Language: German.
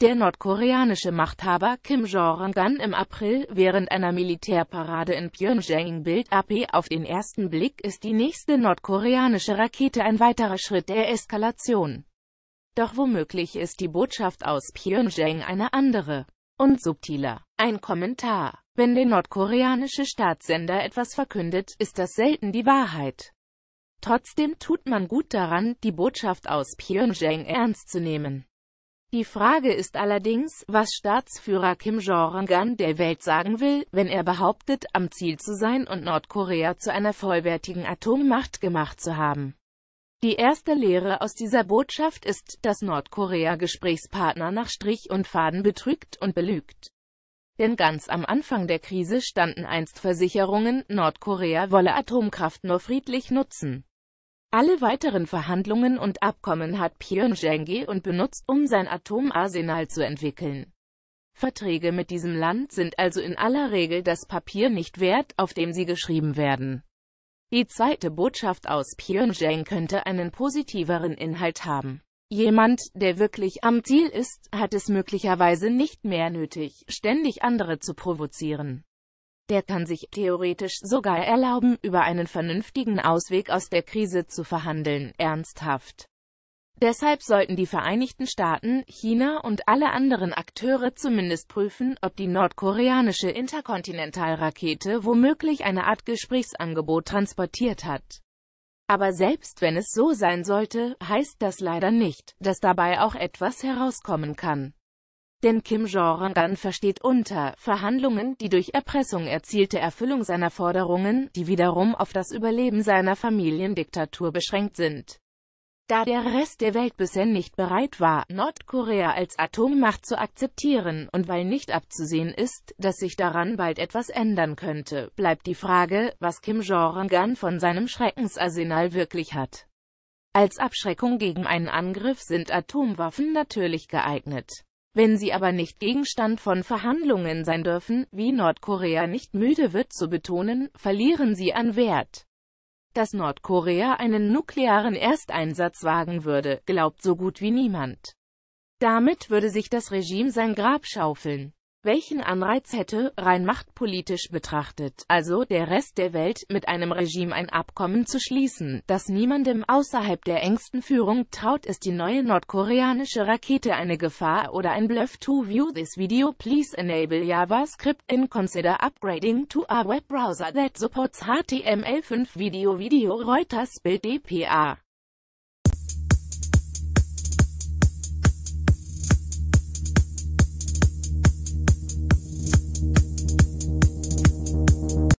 der nordkoreanische Machthaber Kim Jong-un im April während einer Militärparade in Pyeongchang Bild AP. Auf den ersten Blick ist die nächste nordkoreanische Rakete ein weiterer Schritt der Eskalation. Doch womöglich ist die Botschaft aus Pyeongchang eine andere und subtiler. Ein Kommentar. Wenn der nordkoreanische Staatssender etwas verkündet, ist das selten die Wahrheit. Trotzdem tut man gut daran, die Botschaft aus Pyeongchang ernst zu nehmen. Die Frage ist allerdings, was Staatsführer Kim Jong-un der Welt sagen will, wenn er behauptet, am Ziel zu sein und Nordkorea zu einer vollwertigen Atommacht gemacht zu haben. Die erste Lehre aus dieser Botschaft ist, dass Nordkorea Gesprächspartner nach Strich und Faden betrügt und belügt. Denn ganz am Anfang der Krise standen einst Versicherungen, Nordkorea wolle Atomkraft nur friedlich nutzen. Alle weiteren Verhandlungen und Abkommen hat Pyongyang ge und benutzt, um sein Atomarsenal zu entwickeln. Verträge mit diesem Land sind also in aller Regel das Papier nicht wert, auf dem sie geschrieben werden. Die zweite Botschaft aus Pyongyang könnte einen positiveren Inhalt haben. Jemand, der wirklich am Ziel ist, hat es möglicherweise nicht mehr nötig, ständig andere zu provozieren der kann sich theoretisch sogar erlauben, über einen vernünftigen Ausweg aus der Krise zu verhandeln, ernsthaft. Deshalb sollten die Vereinigten Staaten, China und alle anderen Akteure zumindest prüfen, ob die nordkoreanische Interkontinentalrakete womöglich eine Art Gesprächsangebot transportiert hat. Aber selbst wenn es so sein sollte, heißt das leider nicht, dass dabei auch etwas herauskommen kann. Denn Kim Jong-un versteht unter Verhandlungen die durch Erpressung erzielte Erfüllung seiner Forderungen, die wiederum auf das Überleben seiner Familiendiktatur beschränkt sind. Da der Rest der Welt bisher nicht bereit war, Nordkorea als Atommacht zu akzeptieren und weil nicht abzusehen ist, dass sich daran bald etwas ändern könnte, bleibt die Frage, was Kim Jong-un von seinem Schreckensarsenal wirklich hat. Als Abschreckung gegen einen Angriff sind Atomwaffen natürlich geeignet. Wenn sie aber nicht Gegenstand von Verhandlungen sein dürfen, wie Nordkorea nicht müde wird zu betonen, verlieren sie an Wert. Dass Nordkorea einen nuklearen Ersteinsatz wagen würde, glaubt so gut wie niemand. Damit würde sich das Regime sein Grab schaufeln. Welchen Anreiz hätte, rein machtpolitisch betrachtet, also der Rest der Welt, mit einem Regime ein Abkommen zu schließen, das niemandem außerhalb der engsten Führung traut, ist die neue nordkoreanische Rakete eine Gefahr oder ein Bluff to view this video please enable JavaScript and consider upgrading to a web browser that supports HTML5 video video Reuters Bild dpa